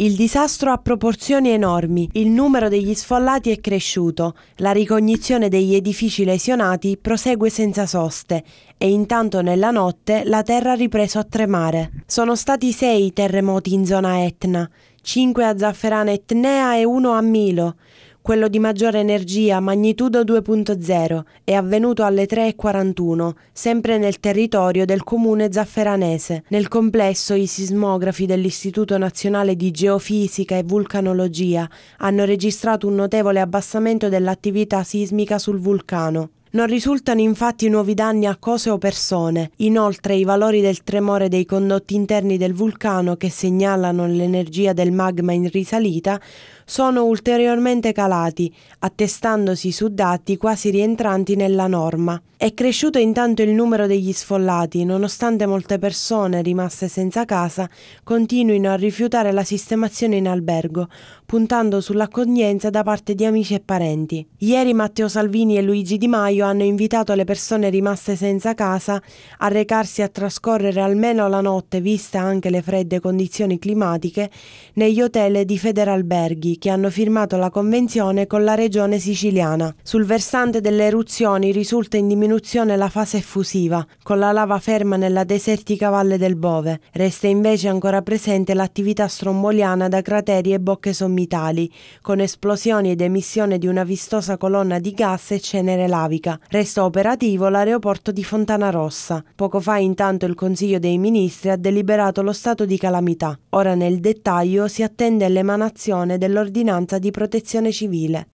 Il disastro ha proporzioni enormi, il numero degli sfollati è cresciuto, la ricognizione degli edifici lesionati prosegue senza soste e intanto nella notte la terra ha ripreso a tremare. Sono stati sei terremoti in zona Etna, cinque a Zafferana Etnea e uno a Milo. Quello di maggiore energia, magnitudo 2.0, è avvenuto alle 3.41, sempre nel territorio del comune zafferanese. Nel complesso i sismografi dell'Istituto Nazionale di Geofisica e Vulcanologia hanno registrato un notevole abbassamento dell'attività sismica sul vulcano. Non risultano infatti nuovi danni a cose o persone. Inoltre i valori del tremore dei condotti interni del vulcano che segnalano l'energia del magma in risalita sono ulteriormente calati, attestandosi su dati quasi rientranti nella norma. È cresciuto intanto il numero degli sfollati, nonostante molte persone rimaste senza casa continuino a rifiutare la sistemazione in albergo, puntando sull'accoglienza da parte di amici e parenti. Ieri Matteo Salvini e Luigi Di Maio gennaio hanno invitato le persone rimaste senza casa a recarsi a trascorrere almeno la notte, vista anche le fredde condizioni climatiche, negli hotel di Federalberghi che hanno firmato la convenzione con la regione siciliana. Sul versante delle eruzioni risulta in diminuzione la fase effusiva, con la lava ferma nella desertica valle del Bove. Resta invece ancora presente l'attività stromboliana da crateri e bocche sommitali, con esplosioni ed emissione di una vistosa colonna di gas e cenere lavica Adriatica. Resta operativo l'aeroporto di Fontana Rossa. Poco fa intanto il Consiglio dei Ministri ha deliberato lo stato di calamità. Ora nel dettaglio si attende l'emanazione dell'ordinanza di protezione civile.